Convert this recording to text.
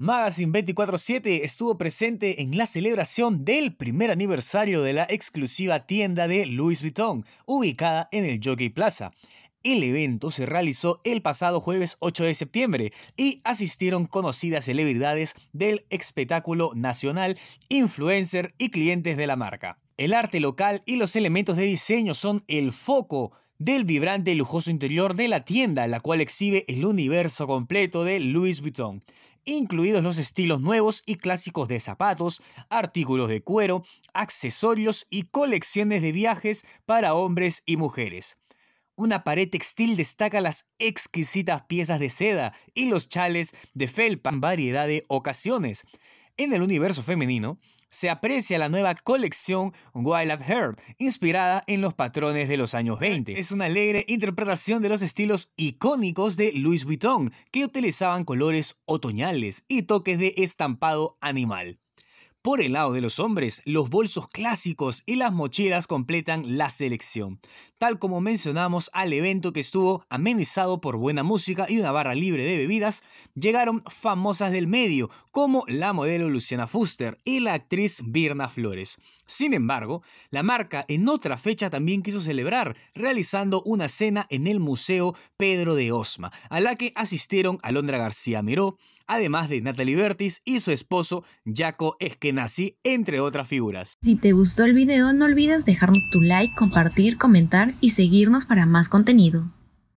Magazine 24-7 estuvo presente en la celebración del primer aniversario de la exclusiva tienda de Louis Vuitton, ubicada en el Jockey Plaza. El evento se realizó el pasado jueves 8 de septiembre y asistieron conocidas celebridades del espectáculo nacional, influencer y clientes de la marca. El arte local y los elementos de diseño son el foco del vibrante y lujoso interior de la tienda, la cual exhibe el universo completo de Louis Vuitton incluidos los estilos nuevos y clásicos de zapatos, artículos de cuero, accesorios y colecciones de viajes para hombres y mujeres. Una pared textil destaca las exquisitas piezas de seda y los chales de felpa en variedad de ocasiones. En el universo femenino, se aprecia la nueva colección Wild at inspirada en los patrones de los años 20. Es una alegre interpretación de los estilos icónicos de Louis Vuitton, que utilizaban colores otoñales y toques de estampado animal. Por el lado de los hombres, los bolsos clásicos y las mochilas completan la selección, tal como mencionamos al evento que estuvo amenizado por buena música y una barra libre de bebidas, llegaron famosas del medio como la modelo Luciana Fuster y la actriz Birna Flores. Sin embargo, la marca en otra fecha también quiso celebrar, realizando una cena en el Museo Pedro de Osma, a la que asistieron Alondra García Miró, además de Natalie Bertis y su esposo Jaco Esquena así entre otras figuras. Si te gustó el video, no olvides dejarnos tu like, compartir, comentar y seguirnos para más contenido.